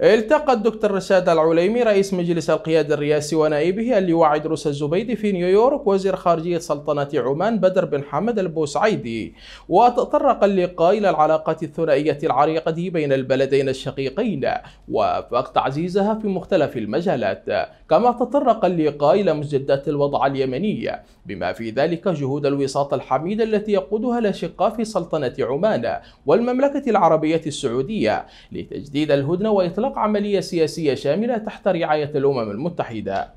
التقى الدكتور رشاد العليمي رئيس مجلس القيادة الرئاسي ونائبه اللواء روس الزبيدي في نيويورك وزير خارجية سلطنة عمان بدر بن حمد البوسعيدي وتطرق اللقاء إلى العلاقات الثنائية العريقة بين البلدين الشقيقين وفق تعزيزها في مختلف المجالات كما تطرق اللقاء إلى مجدات الوضع اليمني بما في ذلك جهود الوساطة الحميدة التي يقودها الأشقاء في سلطنة عمان والمملكة العربية السعودية لتجديد الهدنة وإطلاق إطلاق عملية سياسية شاملة تحت رعاية الأمم المتحدة